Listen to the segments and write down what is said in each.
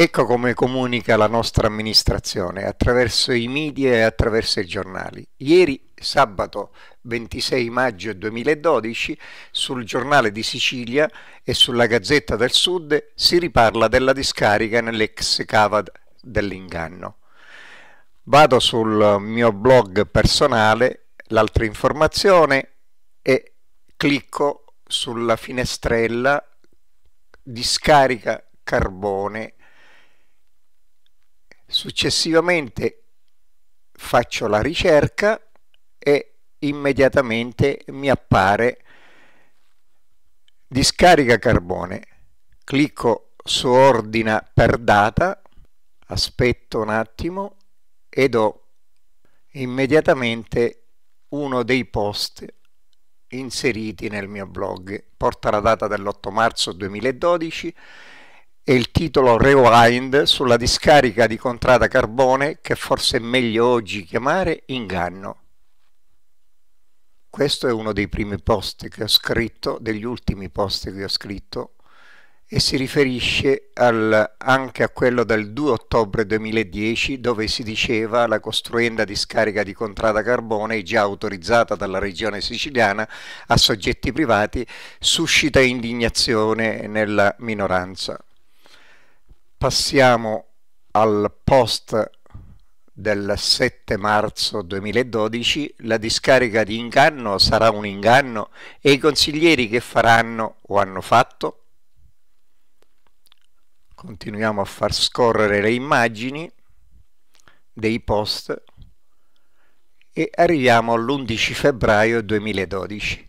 Ecco come comunica la nostra amministrazione attraverso i media e attraverso i giornali. Ieri sabato 26 maggio 2012 sul giornale di Sicilia e sulla Gazzetta del Sud si riparla della discarica nell'ex cava dell'inganno. Vado sul mio blog personale, l'altra informazione e clicco sulla finestrella discarica carbone Successivamente faccio la ricerca e immediatamente mi appare discarica carbone. Clicco su ordina per data, aspetto un attimo ed ho immediatamente uno dei post inseriti nel mio blog. Porta la data dell'8 marzo 2012 e il titolo Rewind sulla discarica di Contrada Carbone che forse è meglio oggi chiamare Inganno. Questo è uno dei primi post che ho scritto, degli ultimi post che ho scritto e si riferisce al, anche a quello del 2 ottobre 2010 dove si diceva la costruenda discarica di Contrada Carbone già autorizzata dalla regione siciliana a soggetti privati suscita indignazione nella minoranza passiamo al post del 7 marzo 2012 la discarica di inganno sarà un inganno e i consiglieri che faranno o hanno fatto? Continuiamo a far scorrere le immagini dei post e arriviamo all'11 febbraio 2012.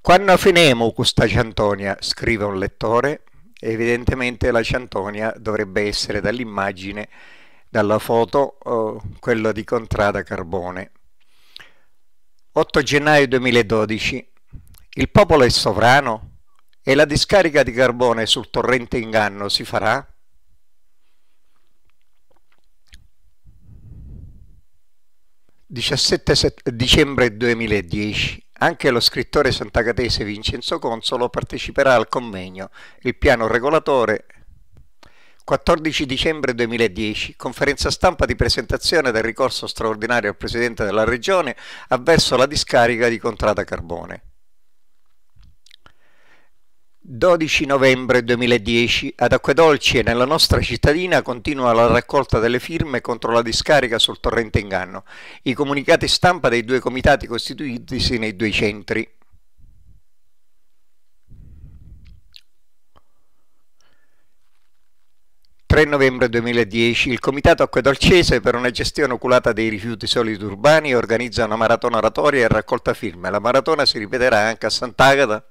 Quando finemo questa Giantonia, scrive un lettore, evidentemente la Ciantonia dovrebbe essere dall'immagine, dalla foto, eh, quella di Contrada Carbone. 8 gennaio 2012. Il popolo è sovrano? E la discarica di carbone sul torrente Inganno si farà? dicembre 2010 anche lo scrittore sant'Agatese Vincenzo Consolo parteciperà al convegno Il piano regolatore 14 dicembre 2010, conferenza stampa di presentazione del ricorso straordinario al Presidente della Regione avverso la discarica di Contrada Carbone. 12 novembre 2010 ad Acquedolci e nella nostra cittadina continua la raccolta delle firme contro la discarica sul torrente Inganno, i comunicati stampa dei due comitati costituitisi nei due centri. ...3 novembre 2010 il Comitato Acquedolcese per una gestione oculata dei rifiuti solidi urbani organizza una maratona oratoria e raccolta firme. La maratona si ripeterà anche a Sant'Agata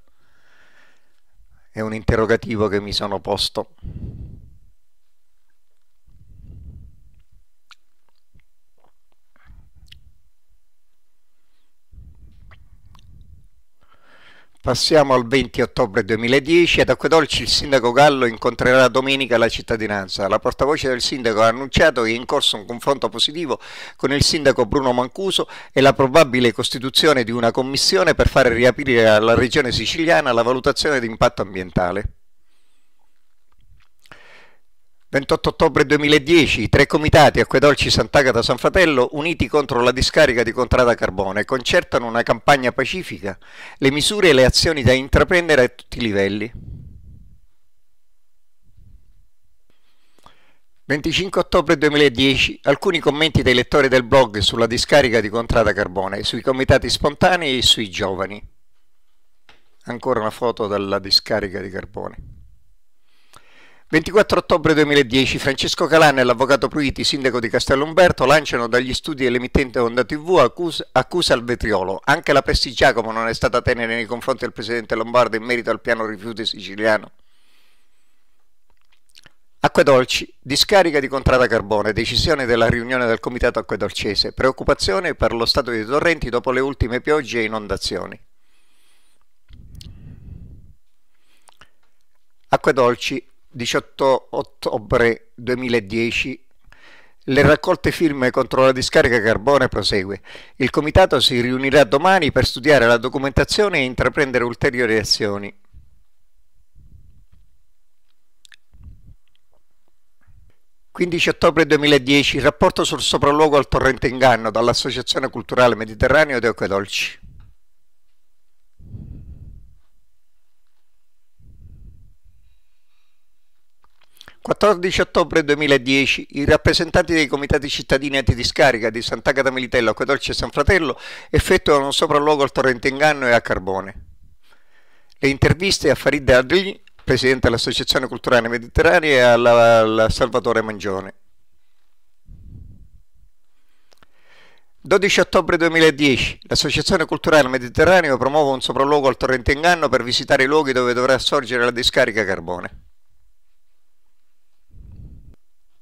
è un interrogativo che mi sono posto. Passiamo al 20 ottobre 2010. Ad Acquedolci il sindaco Gallo incontrerà domenica la cittadinanza. La portavoce del sindaco ha annunciato che è in corso un confronto positivo con il sindaco Bruno Mancuso e la probabile costituzione di una commissione per fare riaprire alla regione siciliana la valutazione di impatto ambientale. 28 ottobre 2010, tre comitati Acquedolci Sant'Agata San Fratello uniti contro la discarica di Contrada Carbone concertano una campagna pacifica, le misure e le azioni da intraprendere a tutti i livelli. 25 ottobre 2010, alcuni commenti dei lettori del blog sulla discarica di Contrada Carbone, sui comitati spontanei e sui giovani. Ancora una foto dalla discarica di Carbone. 24 ottobre 2010 Francesco Calan e l'avvocato Pruiti, sindaco di Castellomberto, lanciano dagli studi dell'emittente Onda TV accusa al vetriolo. Anche la Prestigiacomo non è stata tenere nei confronti del presidente Lombardo in merito al piano rifiuti siciliano. Acque dolci, discarica di Contrada Carbone, decisione della riunione del comitato acque dolcese, preoccupazione per lo stato dei torrenti dopo le ultime piogge e inondazioni. Acque dolci, 18 ottobre 2010 le raccolte firme contro la discarica carbone prosegue. Il comitato si riunirà domani per studiare la documentazione e intraprendere ulteriori azioni. «15 ottobre 2010, rapporto sul sopralluogo al torrente Inganno dall'Associazione Culturale Mediterraneo di Dolci. 14 ottobre 2010 i rappresentanti dei comitati cittadini antidiscarica di Sant'Agata Militello, Acquedolce e San Fratello effettuano un sopralluogo al torrente Inganno e a Carbone. Le interviste a Farid Adli, presidente dell'Associazione Culturale Mediterranea, e alla, alla Salvatore Mangione. 12 ottobre 2010 l'Associazione Culturale Mediterraneo promuove un sopralluogo al torrente Inganno per visitare i luoghi dove dovrà sorgere la discarica carbone.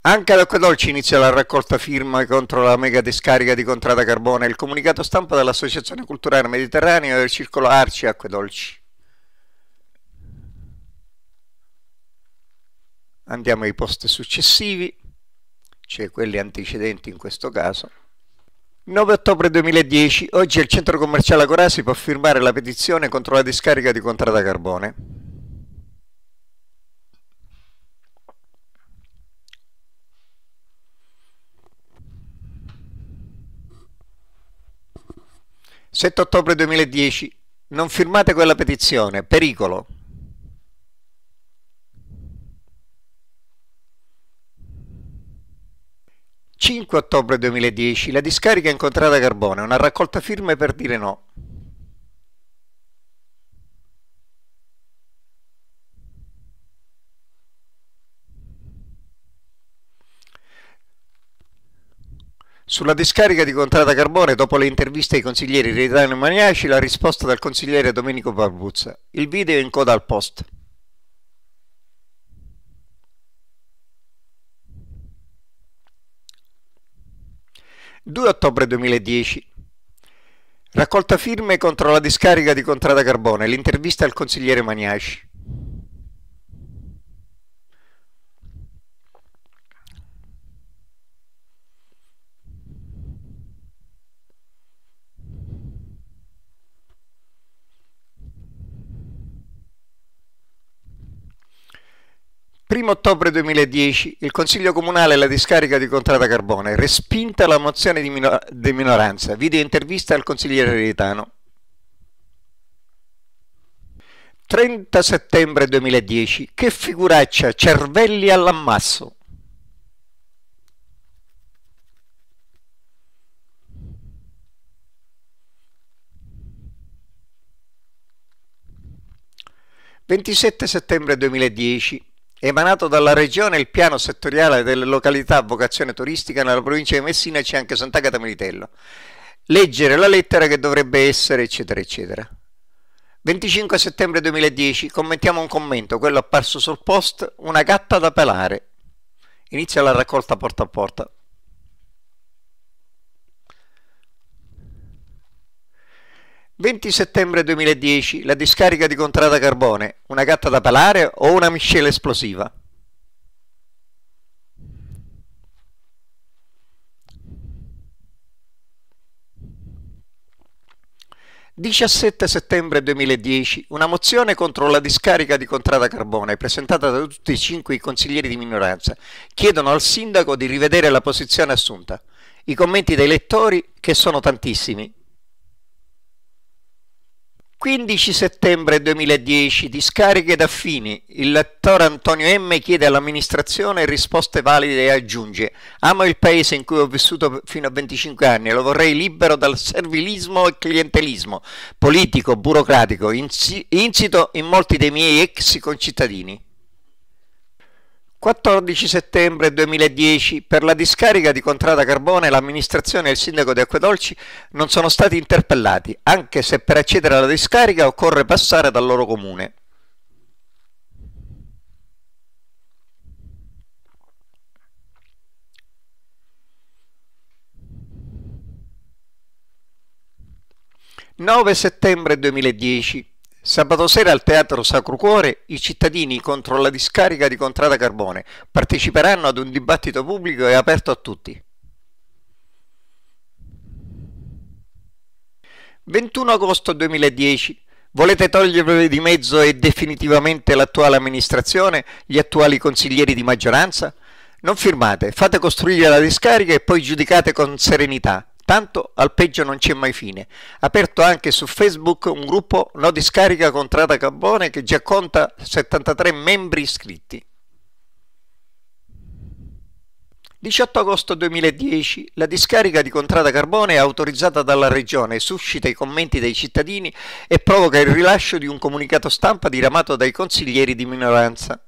Anche ad Acquadolci inizia la raccolta firma contro la mega discarica di Contrada Carbone, il comunicato stampa dell'Associazione Culturale Mediterranea del Circolo Arci Acquedolci. Andiamo ai post successivi, cioè quelli antecedenti in questo caso. 9 ottobre 2010, oggi il centro commerciale Corasi può firmare la petizione contro la discarica di Contrada Carbone. 7 ottobre 2010. Non firmate quella petizione. Pericolo. ottobre 2010 la discarica incontrata Carbone, una raccolta firme per dire no. Sulla discarica di Contrada Carbone, dopo le interviste ai consiglieri Ritano e Maniaci, la risposta dal consigliere Domenico Barbuzza. Il video è in coda al post. ...2 ottobre 2010... ...raccolta firme contro la discarica di Contrada Carbone... ...l'intervista al consigliere Maniaci... 1 ottobre 2010 il Consiglio Comunale alla discarica di Contrada Carbone respinta la mozione di, minor di minoranza. Video intervista al consigliere Retano. 30 settembre 2010 che figuraccia, cervelli all'ammasso. ...27 settembre 2010... Emanato dalla Regione, il piano settoriale delle località a vocazione turistica nella provincia di Messina c'è anche Sant'Agata Militello. Leggere la lettera che dovrebbe essere, eccetera, eccetera. 25 settembre 2010, commentiamo un commento, quello apparso sul post, una gatta da pelare. Inizia la raccolta porta a porta. 20 settembre 2010 la discarica di Contrada Carbone, una gatta da palare o una miscela esplosiva? ...17 settembre 2010... ...una mozione contro la discarica di Contrada Carbone... ...presentata da tutti e cinque i consiglieri di minoranza... ...chiedono al sindaco di rivedere la posizione assunta... ...i commenti dei lettori, che sono tantissimi... 15 settembre 2010, discariche d'affini. Il lettore Antonio M. chiede all'amministrazione risposte valide e aggiunge Amo il paese in cui ho vissuto fino a 25 anni e lo vorrei libero dal servilismo e clientelismo politico, burocratico, insito in molti dei miei ex concittadini. 14 settembre 2010 per la discarica di Contrada Carbone l'amministrazione e il sindaco di Acquedolci non sono stati interpellati, anche se per accedere alla discarica occorre passare dal loro comune. ...9 settembre 2010 Sabato sera al Teatro Sacro Cuore i cittadini contro la discarica di Contrada Carbone parteciperanno ad un dibattito pubblico e aperto a tutti. 21 agosto 2010 Volete togliervi di mezzo e definitivamente l'attuale amministrazione, gli attuali consiglieri di maggioranza? Non firmate, fate costruire la discarica e poi giudicate con serenità, Tanto al peggio non c'è mai fine. Aperto anche su Facebook un gruppo No Discarica Contrada Carbone che già conta 73 membri iscritti. 18 agosto 2010 la discarica di Contrada Carbone è autorizzata dalla Regione, suscita i commenti dei cittadini e provoca il rilascio di un comunicato stampa diramato dai consiglieri di minoranza.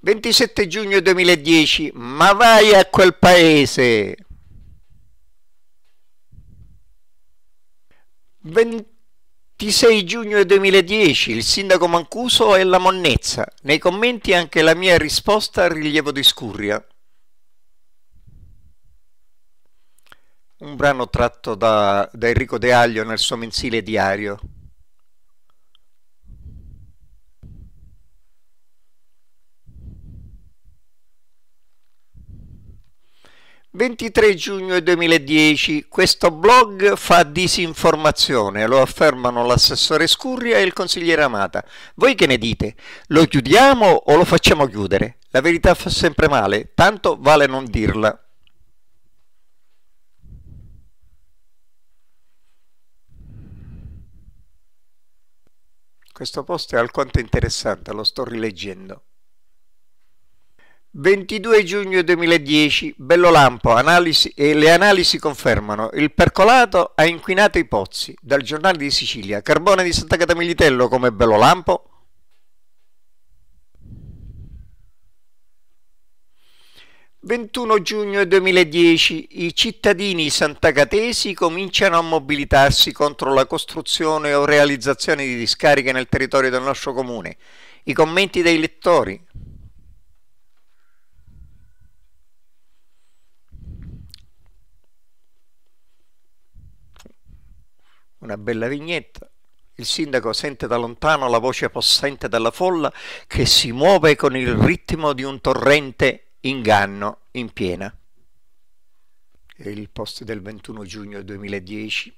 27 giugno 2010, ma vai a quel paese. 26 giugno 2010, il sindaco Mancuso e la monnezza. Nei commenti anche la mia risposta al rilievo di Scurria. Un brano tratto da, da Enrico De Aglio nel suo mensile diario. 23 giugno 2010 questo blog fa disinformazione, lo affermano l'assessore Scurria e il consigliere Amata. Voi che ne dite? Lo chiudiamo o lo facciamo chiudere? La verità fa sempre male, tanto vale non dirla. Questo post è alquanto interessante, lo sto rileggendo. 22 giugno 2010, Bellolampo, analisi, e le analisi confermano, il percolato ha inquinato i pozzi, dal giornale di Sicilia, carbone di Santa Cata Militello come Bellolampo. ...21 giugno 2010 i cittadini santacatesi cominciano a mobilitarsi contro la costruzione o realizzazione di discariche nel territorio del nostro comune. I commenti dei lettori... Una bella vignetta. Il sindaco sente da lontano la voce possente della folla che si muove con il ritmo di un torrente inganno in piena. Il post del 21 giugno 2010.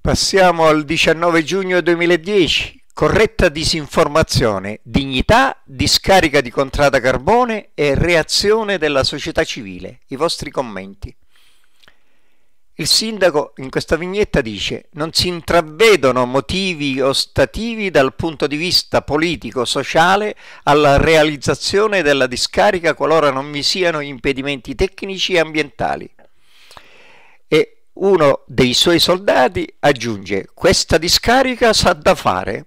Passiamo al 19 giugno 2010. Corretta disinformazione, dignità, discarica di contrada carbone e reazione della società civile. I vostri commenti. Il sindaco in questa vignetta dice non si intravedono motivi ostativi dal punto di vista politico-sociale alla realizzazione della discarica qualora non vi siano impedimenti tecnici e ambientali. E uno dei suoi soldati aggiunge questa discarica sa da fare.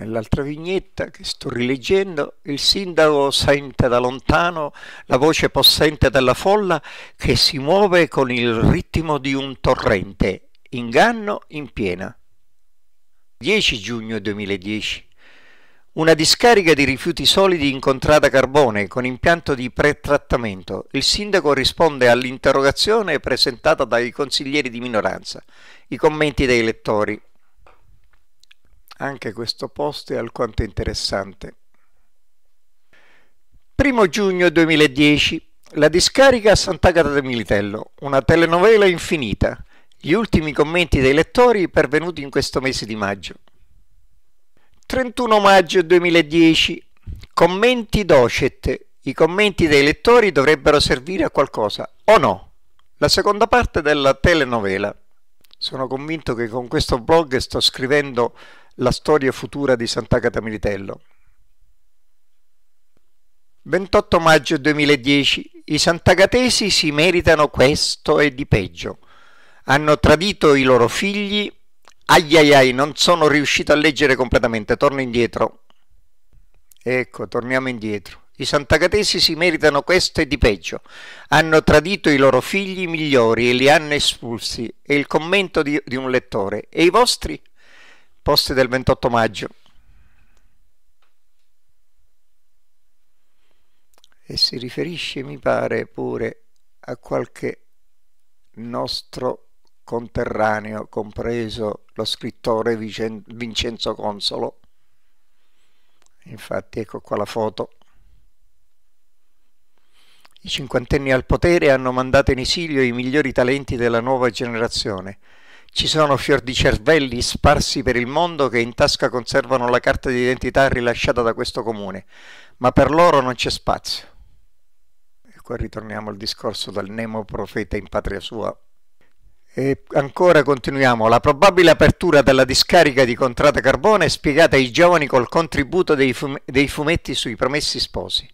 Nell'altra vignetta che sto rileggendo, il sindaco sente da lontano la voce possente della folla che si muove con il ritmo di un torrente, inganno in piena. 10 giugno 2010. Una discarica di rifiuti solidi incontrata a carbone con impianto di pretrattamento. Il sindaco risponde all'interrogazione presentata dai consiglieri di minoranza. I commenti dei lettori. Anche questo post è alquanto interessante. 1 giugno 2010 la discarica a Sant'Agata del Militello, una telenovela infinita. Gli ultimi commenti dei lettori pervenuti in questo mese di maggio. 31 maggio 2010. Commenti docet. I commenti dei lettori dovrebbero servire a qualcosa, o no? La seconda parte della telenovela. Sono convinto che con questo blog sto scrivendo la storia futura di Sant'Agata Militello. 28 maggio 2010 i Sant'Agatesi si meritano questo e di peggio. Hanno tradito i loro figli. Ai ai ai, non sono riuscito a leggere completamente, torno indietro. Ecco, torniamo indietro. I santagatesi si meritano questo e di peggio. Hanno tradito i loro figli migliori e li hanno espulsi. È il commento di, di un lettore. E i vostri? Posti del 28 maggio. E si riferisce, mi pare, pure a qualche nostro conterraneo, compreso lo scrittore Vincenzo Consolo. Infatti ecco qua la foto. I cinquantenni al potere hanno mandato in esilio i migliori talenti della nuova generazione. Ci sono fior di cervelli sparsi per il mondo che in tasca conservano la carta d'identità rilasciata da questo comune, ma per loro non c'è spazio. E qua ritorniamo al discorso del Nemo profeta in patria sua. E ancora continuiamo. La probabile apertura della discarica di Contrata Carbone è spiegata ai giovani col contributo dei, fumetti sui promessi sposi.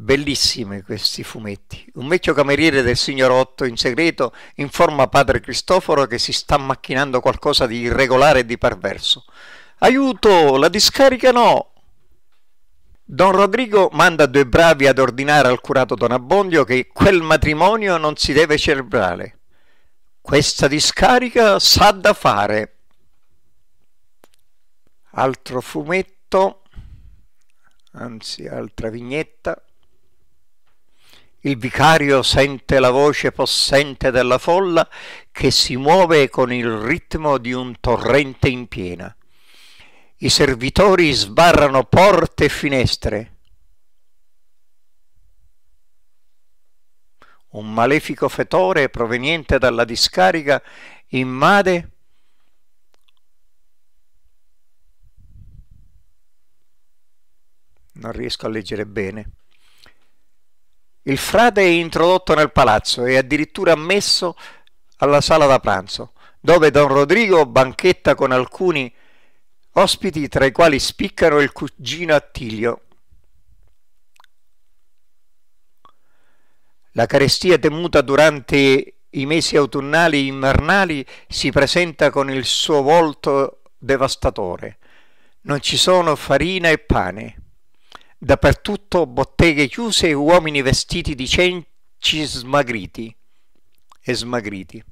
Bellissimi questi fumetti. Un vecchio cameriere del signor Otto in segreto informa padre Cristoforo che si sta macchinando qualcosa di irregolare e di perverso. Aiuto, la discarica no! Don Rodrigo manda due bravi ad ordinare al curato Don Abbondio che quel matrimonio non si deve celebrare. Questa discarica sa da fare. Altro fumetto, anzi altra vignetta. Il vicario sente la voce possente della folla che si muove con il ritmo di un torrente in piena. I servitori sbarrano porte e finestre. Un malefico fetore proveniente dalla discarica immade non riesco a leggere bene il frate è introdotto nel palazzo e addirittura ammesso alla sala da pranzo, dove don Rodrigo banchetta con alcuni ospiti tra i quali spiccano il cugino Attilio. La carestia temuta durante i mesi autunnali e invernali si presenta con il suo volto devastatore. Non ci sono farina e pane dappertutto botteghe chiuse e uomini vestiti di cenci smagriti e smagriti.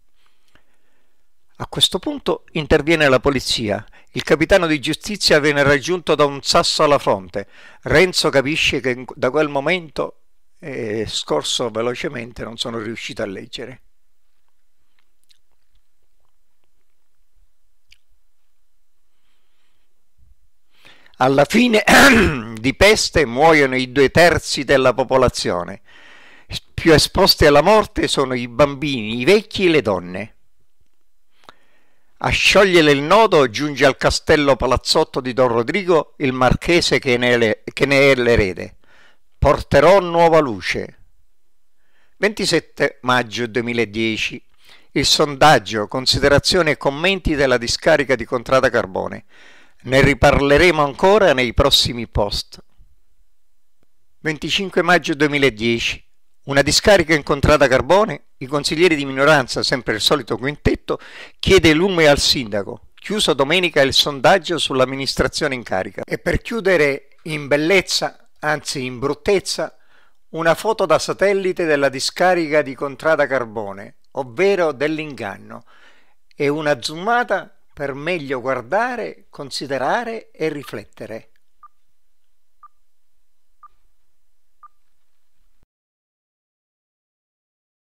A questo punto interviene la polizia. Il capitano di giustizia viene raggiunto da un sasso alla fronte. Renzo capisce che da quel momento è scorso velocemente, non sono riuscito a leggere. Alla fine di peste muoiono i due terzi della popolazione. Più esposti alla morte sono i bambini, i vecchi e le donne. A sciogliere il nodo giunge al castello palazzotto di Don Rodrigo il marchese che ne, è l'erede. Porterò nuova luce. 27 maggio 2010. Il sondaggio, considerazioni e commenti della discarica di Contrada Carbone. Ne riparleremo ancora nei prossimi post. 25 maggio 2010. Una discarica incontrata carbone, i consiglieri di minoranza, sempre il solito quintetto, chiede lume al sindaco. Chiuso domenica il sondaggio sull'amministrazione in carica. E per chiudere in bellezza, anzi in bruttezza, una foto da satellite della discarica di Contrada Carbone, ovvero dell'inganno, e una zoomata per meglio guardare, considerare e riflettere.